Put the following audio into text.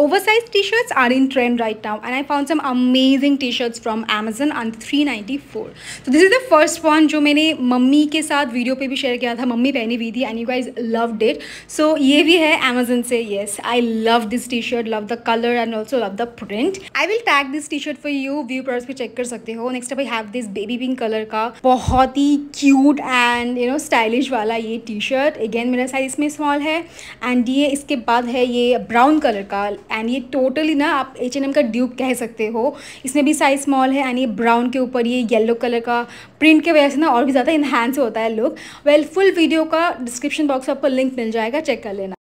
oversized t-shirts are in trend right now and i found some amazing t-shirts from amazon on 394 so this is the first one जो मैंने mummy के साथ video पे भी share किया था mummy पहनी हुई थी and you guys loved it so ये भी है amazon से yes I love this T shirt love the colour and also love the print I will tag this T shirt for you व्यू पर्स पे चेक कर सकते हो next I have this baby pink colour का बहुत ही cute and you know stylish वाला ये टी शर्ट अगेन मेरा साइज में स्मॉल है एंड ये इसके बाद है ये ब्राउन कलर का एंड ये टोटली ना आप एच एन एम का ड्यूब कह सकते हो इसमें भी साइज स्मॉल है एंड ये ब्राउन के ऊपर ये येलो कलर का प्रिंट के वजह से ना और भी ज़्यादा इन्हांस होता है लुक वेल फुल वीडियो का डिस्क्रिप्शन बॉक्स में आपको लिंक मिल जाएगा चेक कर लेना